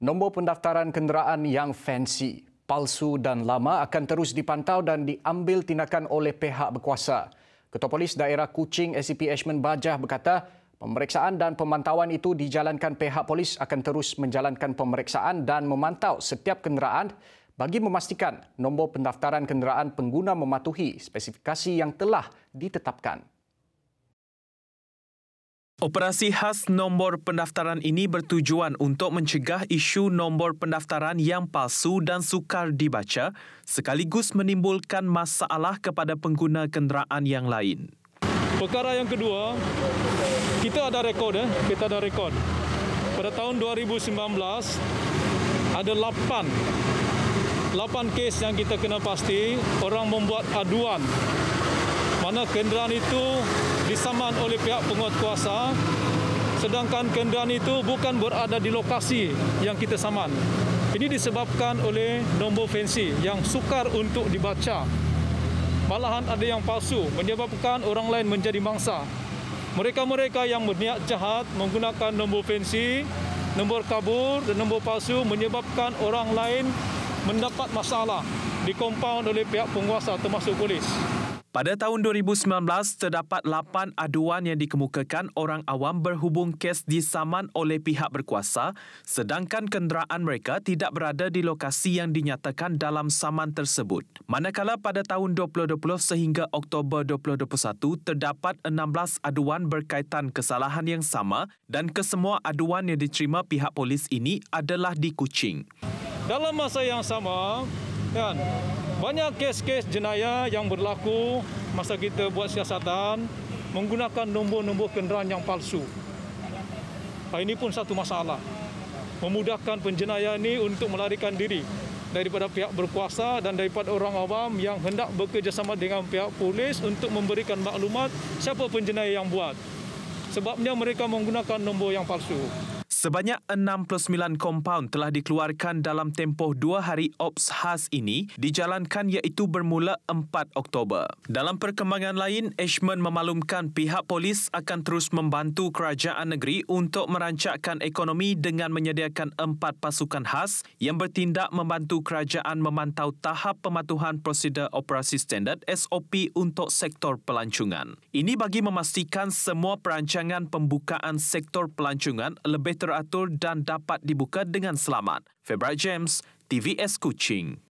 Nombor pendaftaran kenderaan yang fancy, palsu dan lama akan terus dipantau dan diambil tindakan oleh pihak berkuasa. Ketua Polis Daerah Kuching ACP Ashman Bajah berkata, pemeriksaan dan pemantauan itu dijalankan pihak polis akan terus menjalankan pemeriksaan dan memantau setiap kenderaan bagi memastikan nombor pendaftaran kenderaan pengguna mematuhi spesifikasi yang telah ditetapkan. Operasi khas nombor pendaftaran ini bertujuan untuk mencegah isu nombor pendaftaran yang palsu dan sukar dibaca sekaligus menimbulkan masalah kepada pengguna kenderaan yang lain. Perkara yang kedua, kita ada rekod eh, kita ada rekod. Pada tahun 2019 ada 8 8 kes yang kita kena pasti orang membuat aduan mana kenderaan itu disaman oleh pihak penguat kuasa sedangkan kenderaan itu bukan berada di lokasi yang kita saman. Ini disebabkan oleh nombor fensi yang sukar untuk dibaca. Malahan ada yang palsu menyebabkan orang lain menjadi mangsa. Mereka-mereka yang berniat jahat menggunakan nombor fensi, nombor kabur dan nombor palsu menyebabkan orang lain mendapat masalah dikompaun oleh pihak penguasa termasuk polis. Pada tahun 2019, terdapat 8 aduan yang dikemukakan orang awam berhubung kes disaman oleh pihak berkuasa sedangkan kenderaan mereka tidak berada di lokasi yang dinyatakan dalam saman tersebut. Manakala pada tahun 2020 sehingga Oktober 2021, terdapat 16 aduan berkaitan kesalahan yang sama dan kesemua aduan yang diterima pihak polis ini adalah di Kuching. Dalam masa yang sama, kan, banyak kes-kes jenayah yang berlaku masa kita buat siasatan menggunakan nombor-nombor kenderaan yang palsu. Ini pun satu masalah. Memudahkan penjenayah ini untuk melarikan diri daripada pihak berkuasa dan daripada orang awam yang hendak bekerjasama dengan pihak polis untuk memberikan maklumat siapa penjenayah yang buat. Sebabnya mereka menggunakan nombor yang palsu. Sebanyak 69 kompaun telah dikeluarkan dalam tempoh dua hari Ops khas ini dijalankan iaitu bermula 4 Oktober. Dalam perkembangan lain, Ashman memaklumkan pihak polis akan terus membantu kerajaan negeri untuk merancakkan ekonomi dengan menyediakan empat pasukan khas yang bertindak membantu kerajaan memantau tahap pematuhan prosedur operasi standard SOP untuk sektor pelancongan. Ini bagi memastikan semua perancangan pembukaan sektor pelancongan lebih ter- teratur dan dapat dibuka dengan selamat. Februari James, TVS Kuching.